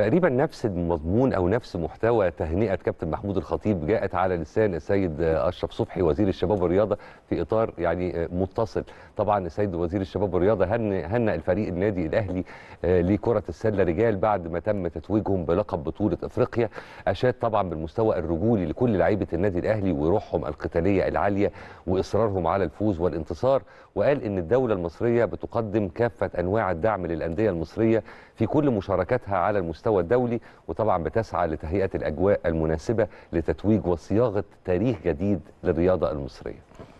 تقريبا نفس المضمون او نفس محتوى تهنئه كابتن محمود الخطيب جاءت على لسان السيد اشرف صبحي وزير الشباب والرياضه في اطار يعني آه، متصل طبعا السيد وزير الشباب والرياضه هنأ الفريق النادي الاهلي آه، لكره السله رجال بعد ما تم تتويجهم بلقب بطوله افريقيا اشاد طبعا بالمستوى الرجولي لكل لعيبه النادي الاهلي وروحهم القتاليه العاليه واصرارهم على الفوز والانتصار وقال ان الدوله المصريه بتقدم كافه انواع الدعم للانديه المصريه في كل مشاركاتها على المستوى المستوى الدولي وطبعا بتسعى لتهيئة الأجواء المناسبة لتتويج وصياغة تاريخ جديد للرياضة المصرية